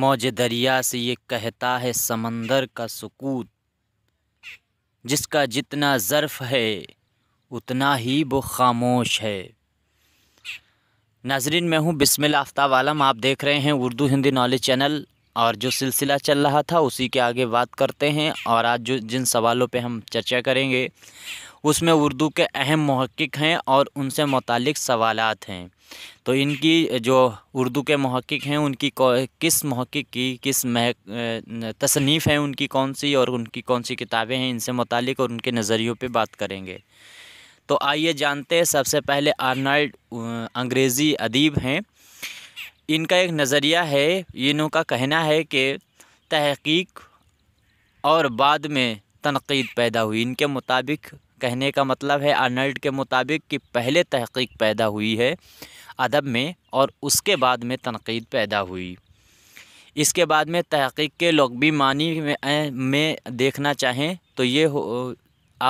मौज दरिया से ये कहता है समंदर का सुकूत जिसका जितना ज़र्फ़ है उतना ही वो खामोश है नाजरीन मैं हूँ बिस्मिल आफ्ताब आलम आप देख रहे हैं उर्दू हिंदी नॉलेज चैनल और जो सिलसिला चल रहा था उसी के आगे बात करते हैं और आज जो जिन सवालों पे हम चर्चा करेंगे उसमें उर्दू के अहम महक्क हैं और उनसे मतलब सवाल हैं तो इनकी जो उर्दू के महक्क हैं उनकी किस महक्क की किस मह तसनीफ़ हैं उनकी कौन सी और उनकी कौन सी किताबें हैं इनसे मुतल और उनके नज़रियों पर बात करेंगे तो आइए जानते हैं सबसे पहले आर्नाल्ड अंग्रेज़ी अदीब हैं इनका एक नज़रिया है इनका कहना है कि तहकीक और बाद में तनकीद पैदा हुई इनके मुताबिक कहने का मतलब है आर्नल्ड के मुताबिक कि पहले तहकीक पैदा हुई है अदब में और उसके बाद में तनकीद पैदा हुई इसके बाद में तहकीक के लगबी मानी में, में देखना चाहें तो ये हो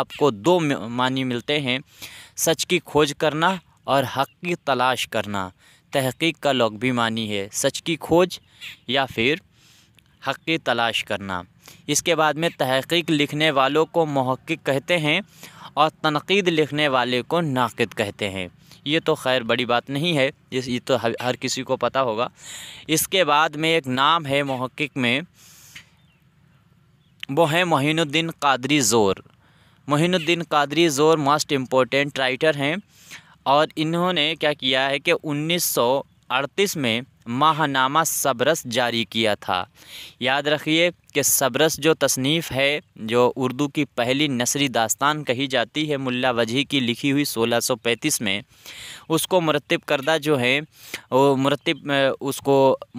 आपको दो मानी मिलते हैं सच की खोज करना और हक की तलाश करना तहकीक का लगबी मानी है सच की खोज या फिर हक़ की तलाश करना इसके बाद में तहक़ीक लिखने वालों को महक्क कहते हैं और तनकीद लिखने वाले को नाकद कहते हैं ये तो खैर बड़ी बात नहीं है ये तो हर किसी को पता होगा इसके बाद में एक नाम है महक्क में वो है मोहिनुद्दीन कादरी ज़ोर मोहिनुद्दीन कादरी ज़ोर मोस्ट इम्पोर्टेंट राइटर हैं और इन्होंने क्या किया है कि उन्नीस सौ 1938 में माहनामा सबरस जारी किया था याद रखिए कि सबरस जो तसनीफ़ है जो उर्दू की पहली नसरी दास्तान कही जाती है मुल्ला वजही की लिखी हुई 1635 में उसको मरतब करदा जो है वो मरतब उसको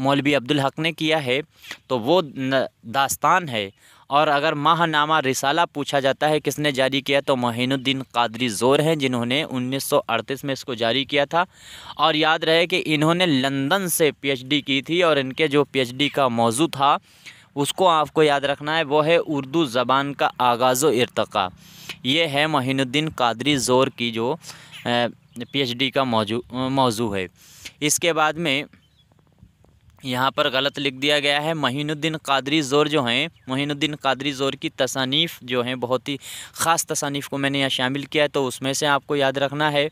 मौलवी अब्दुल हक ने किया है तो वो दास्तान है और अगर माहनामा रिसाला पूछा जाता है किसने जारी किया तो महीनुद्दीन कादरी ज़ोर हैं जिन्होंने 1938 में इसको जारी किया था और याद रहे कि इन्होंने लंदन से पीएचडी की थी और इनके जो पीएचडी का मौजू था उसको आपको याद रखना है वो है उर्दू ज़बान का आगाज़ इरतका ये है महीनुद्दीन कादरी ज़ोर की जो पी का मौजू मौजू है इसके बाद में यहाँ पर गलत लिख दिया गया है महीनुद्दीन कादरी ज़ोर जो हैं महीनुद्दीन कादरी ज़ोर की तसानीफ़ जो हैं बहुत ही ख़ास तसानीफ़ को मैंने यहाँ शामिल किया है तो उसमें से आपको याद रखना है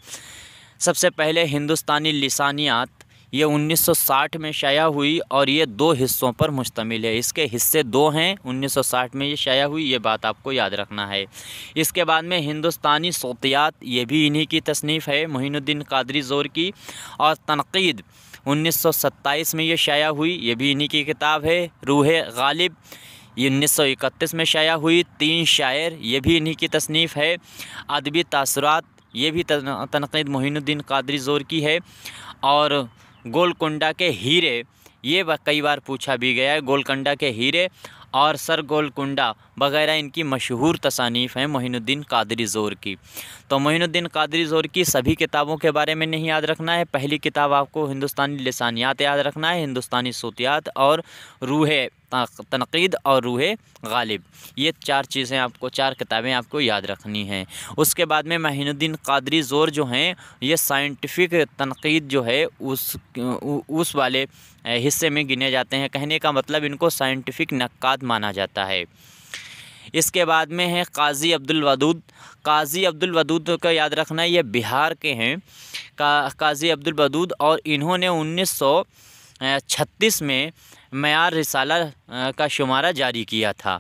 सबसे पहले हिंदुस्तानी लसानियात ये 1960 में शाया हुई और ये दो हिस्सों पर मुश्तमिल है इसके हिस्से दो हैं 1960 में ये शाया हुई ये बात आपको याद रखना है इसके बाद में हिंदुस्तानी सोतियात ये भी इन्हीं की तसनीफ़ है मोहिनुद्दीन कादरी ज़ोर की और तनकीद 1927 में ये शाया हुई ये भी इन्हीं की किताब है रूह गालिब ये उन्नीस सौ इकतीस में शाया हुई तीन शायर ये भी इन्हीं की तसनीफ़ है अदबी तासरात ये भी तनकीद मोहिनुद्दीन कादरी ज़ोर की है और गोलकुंडा के हीरे ये कई बार पूछा भी गया है गोलकंडा के हीरे और सर गोलकुंडा वगैरह इनकी मशहूर तसानीफ़ हैं मोहिनुद्दीन कादरी ज़ोर की तो मोहिनुद्दीन कादरी ज़ोर की सभी किताबों के बारे में नहीं याद रखना है पहली किताब आपको हिंदुस्तानी लसानियात याद रखना है हिंदुस्तानी सोतियात और रूह तनकीद और रूह गालिब ये चार चीज़ें आपको चार किताबें आपको याद रखनी हैं उसके बाद में महीनुद्दीन कादरी ज़ोर जो हैं ये साइंटिफिक तनकीद जो है उस उस वाले हिस्से में गिने जाते हैं कहने का मतलब इनको साइंटिफिक नक्काद माना जाता है इसके बाद में है काजी अब्दुल वदूद काजी अब्दुल वदूद का याद रखना ये बिहार के हैं का काजी अब्दुल वदूद और इन्होंने उन्नीस सौ छत्तीस में मैार रिसाला का शुमारा जारी किया था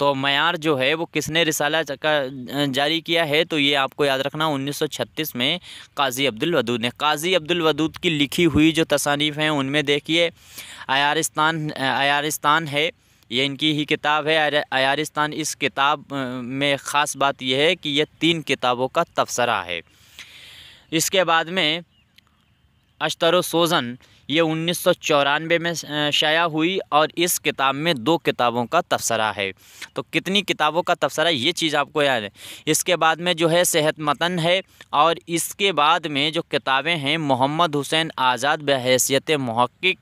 तो मैार जो है वो किसने रिसाला का जारी किया है तो ये आपको याद रखना 1936 में काजी अब्दुल वदूद ने काजी अब्दुल वदूद की लिखी हुई जो तसानीफ़ हैं उनमें देखिए अयारिस्तान अयारिस्तान है ये इनकी ही किताब है अयारिस्तान इस किताब में ख़ास बात यह है कि यह तीन किताबों का तबसरा है इसके बाद में अश्तर सोज़न ये उन्नीस में शाया हुई और इस किताब में दो किताबों का तबसरा है तो कितनी किताबों का तबसरा ये चीज़ आपको याद है इसके बाद में जो है सेहत मतन है और इसके बाद में जो किताबें हैं मोहम्मद हुसैन आज़ाद बहसीत महक्क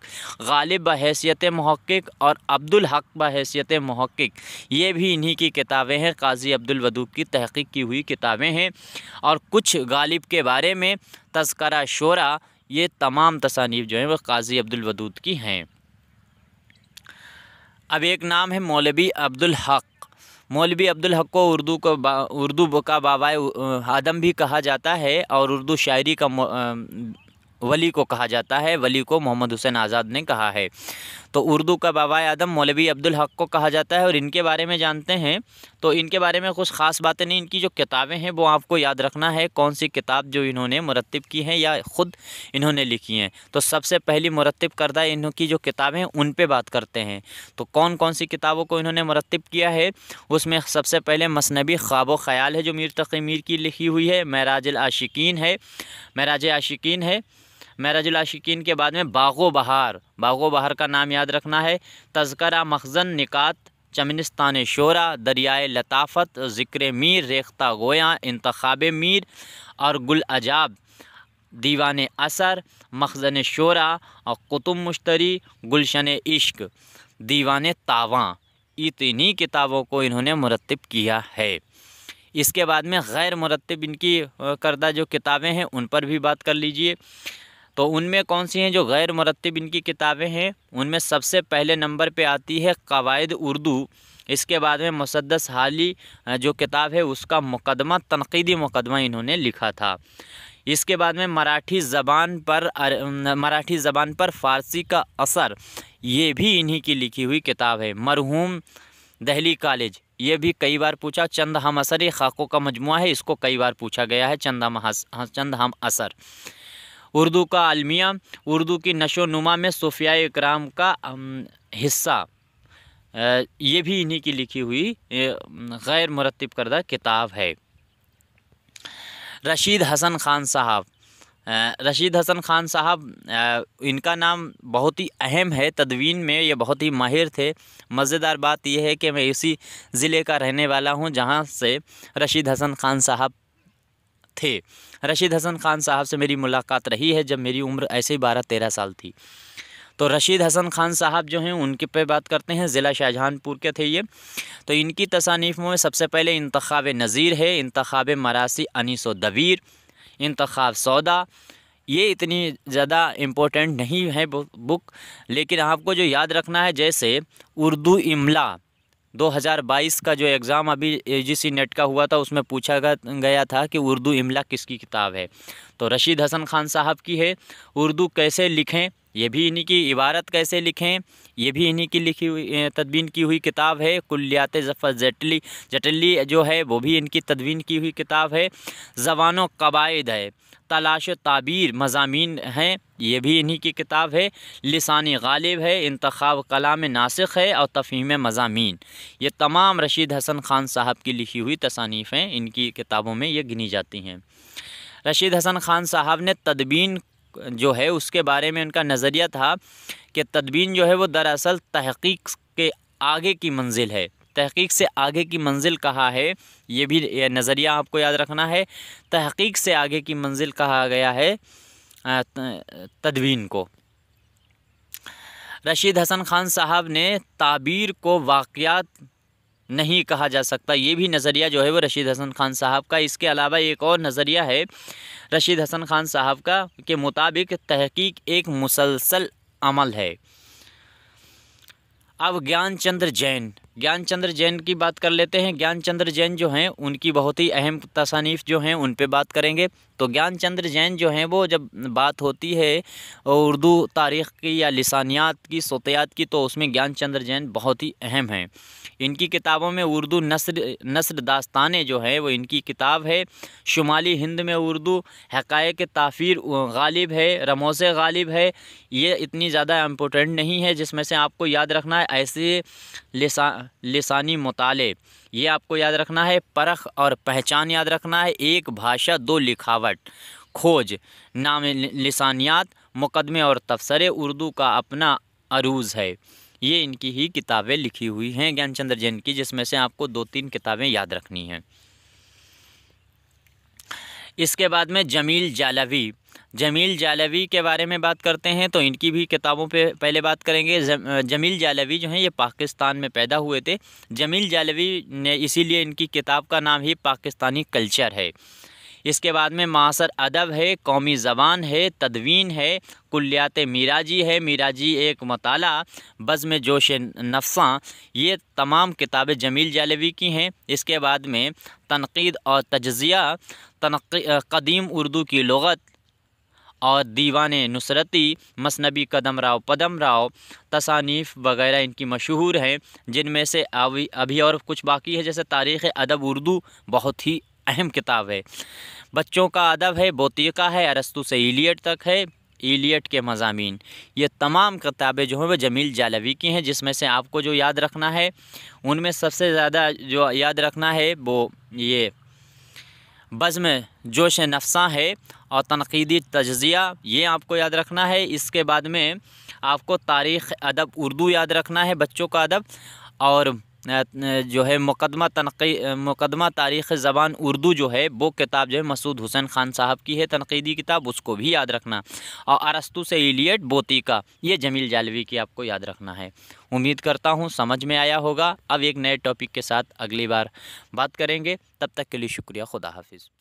गालिब बहसीत महक्क और अब्दुल हक बहसीत महक्क ये भी इन्हीं की किताबें हैं काजी अब्दुल की तहकीक की हुई किताबें हैं और कुछ गालिब के बारे में तस्करा शोरा ये तमाम तसानीफ जो हैं वह काजी अब्दुलवदूद की हैं अब एक नाम है मौलवी अब्दुल हक मौलवी अब्दुल हक को उर्दू को उर्दू का बाबा आदम भी कहा जाता है और उर्दू शायरी का वली को कहा जाता है वली को मोहम्मद हुसैन आज़ाद ने कहा है तो उर्दू का बाबा आदम मौलवी अब्दुल हक को कहा जाता है और इनके बारे में जानते हैं तो इनके बारे में कुछ ख़ास बातें नहीं इनकी जो किताबें हैं वो आपको याद रखना है कौन सी किताब जो इन्होंने मुरतब की हैं या ख़ुद इन्होंने लिखी हैं तो सबसे पहली मुरतब करदा इनकी जो किताबें हैं उन पर बात करते हैं तो कौन कौन सी किताबों को इन्होंने मुरतब किया है उसमें सबसे पहले मसनबी ख्वाब ख़याल है जो मीर तकी मीर की लिखी हुई है महराज आशिकीन है महराज आशिकीन है महराजुल आशिकीन के बाद में बागो बहार बागो बहार का नाम याद रखना है तस्करा मखजन निकात चमनिस्तान शोरा दरियाए लताफ़त ज़िक्र मीर रेख्ता गोया इंतखाब मीर और गुल अजाब दीवान असर मखजन शोरा और कुतुब मुश्तरी गुलशन इश्क दीवान तावा इतनी किताबों को इन्होंने मुरतब किया है इसके बाद में गैर मुरतब इनकी करदा जो किताबें हैं उन पर भी बात कर लीजिए तो उनमें कौन सी हैं जो गैर मरतब इनकी किताबें हैं उनमें सबसे पहले नंबर पे आती है कवायद उर्दू इसके बाद में मुसदस हाली जो किताब है उसका मुकदमा तनकीदी मुकदमा इन्होंने लिखा था इसके बाद में मराठी ज़बान पर मराठी ज़बान पर फ़ारसी का असर ये भी इन्हीं की लिखी हुई किताब है मरहूम दहली कॉलेज ये भी कई बार पूछा चंद हम असर ये खाकों का मजमु है इसको कई बार पूछा गया है चंद हम चंद हम असर उर्दू का अलमिया उर्दू की नशो नुमा में सूफिया इकराम का हिस्सा ये भी इन्हीं की लिखी हुई गैर मुरतब करदा किताब है रशीद हसन ख़ान साहब रशीद हसन ख़ान साहब इनका नाम बहुत ही अहम है तदवीन में ये बहुत ही माहिर थे मज़ेदार बात यह है कि मैं इसी ज़िले का रहने वाला हूँ जहाँ से रशीद हसन ख़ान साहब थे रशीद हसन ख़ान साहब से मेरी मुलाकात रही है जब मेरी उम्र ऐसे ही बारह तेरह साल थी तो रशीद हसन ख़ान साहब जो हैं उनके पे बात करते हैं ज़िला शाहजहानपुर के थे ये तो इनकी तसानीफ़ में सबसे पहले इंतखब नज़ीर है इंतखब मरासी अनीस दबीर इंतखब सौदा ये इतनी ज़्यादा इम्पोर्टेंट नहीं है बुक लेकिन आपको जो याद रखना है जैसे उर्दू इमला 2022 का जो एग्ज़ाम अभी यूजीसी नेट का हुआ था उसमें पूछा गया था कि उर्दू इमला किसकी किताब है तो रशीद हसन खान साहब की है उर्दू कैसे लिखें ये भी इन्हीं की इबारत कैसे लिखें ये भी इन्हीं की लिखी हुई तदवीन की हुई किताब है कुल्लियात जफ़र जटली जटली जो है वो भी इनकी तदवीन की हुई किताब है जबान कबायद है तलाश तबीर मजामी हैं ये भी इन्हीं की किताब है लसानी गालिब है इंतखब कलाम नासिक है और तफ़हीम मजामी ये तमाम रशीद हसन ख़ान साहब की लिखी हुई तसानीफ़ हैं इनकी किताबों में ये गिनी जाती हैं रशीद हसन ख़ान साहब ने तदबीन जो है उसके बारे में उनका नज़रिया था कि तदबीन जो है वो दरअसल तहकीक के आगे की मंजिल है तहकीक से आगे की मंजिल कहा है ये भी नज़रिया आपको याद रखना है तहकीक से आगे की मंजिल कहा गया है तदवीन को रशीद हसन खान साहब ने ताबीर को वाक़ात नहीं कहा जा सकता ये भी नज़रिया जो है वो रशीद हसन खान साहब का इसके अलावा एक और नज़रिया है रशीद हसन खान साहब का के मुताबिक तहकीक एक मुसलसल अमल है अब ज्ञान चंद्र जैन ज्ञानचंद्र जैन की बात कर लेते हैं ज्ञानचंद्र जैन जो हैं उनकी बहुत ही अहम तसानीफ़ जो हैं उन पे बात करेंगे तो ज्ञानचंद्र जैन जो हैं वो जब बात होती है उर्दू तारीख़ की या लसानियात की सोतियात की तो उसमें ज्ञानचंद्र जैन बहुत ही अहम हैं इनकी किताबों में उर्दू नसर नसर दास्तान जो हैं वो इनकी किताब है शुमाली हिंद में उर्दू हक़ ताफ़िर गालिब है रमोस गालिब है ये इतनी ज़्यादा इम्पोर्टेंट नहीं है जिसमें से आपको याद रखना है ऐसे लसा लिसानी मताले ये आपको याद रखना है परख और पहचान याद रखना है एक भाषा दो लिखावट खोज नाम लिसानियात मुकदमे और तबसरे उर्दू का अपना अरूज है ये इनकी ही किताबें लिखी हुई हैं ज्ञानचंद्र जैन की जिसमें से आपको दो तीन किताबें याद रखनी हैं इसके बाद में जमील जालवी जमील जालवी के बारे में बात करते हैं तो इनकी भी किताबों पे पहले बात करेंगे जमील जालवी जो हैं ये पाकिस्तान में पैदा हुए थे जमील जालवी ने इसीलिए इनकी किताब का नाम ही पाकिस्तानी कल्चर है इसके बाद में मासर अदब है कौमी ज़बान है तदवीन है कुल्यात मीराजी है मीराजी एक मताल बज़म जोश नफ्सा ये तमाम किताबें जमील जालवी की हैं इसके बाद में तनकीद और तजिया तनक कदीम उर्दू की लगत और दीवान नुसरती मसनबी कदम राव पदम राव तसानीफ़ वगैरह इनकी मशहूर हैं जिनमें से अभी अभी और कुछ बाकी है जैसे तारीख़ अदब उर्दू बहुत ही अहम किताब है बच्चों का अदब है बोतीका है अरस्तु से एलियट तक है एलियट के मजामी ये तमाम किताबें जो हैं वह जमील जालवी की हैं जिसमें से आपको जो याद रखना है उनमें सबसे ज़्यादा जो याद रखना है वो ये बज़म जोश नफसा है और तनकीदी तजिया ये आपको याद रखना है इसके बाद में आपको तारीख़ अदब उर्दू याद रखना है बच्चों का अदब और जो है मुकदमा तनकी मुकदमा तारीख़ ज़बान उर्दू जो है वो किताब जो है मसूद हुसैन ख़ान साहब की है तनकीदी किताब उसको भी याद रखना और अरस्तु से एलियट बोती का ये जमील जालवी की आपको याद रखना है उम्मीद करता हूँ समझ में आया होगा अब एक नए टॉपिक के साथ अगली बार बात करेंगे तब तक के लिए शुक्रिया खुदा हाफिज़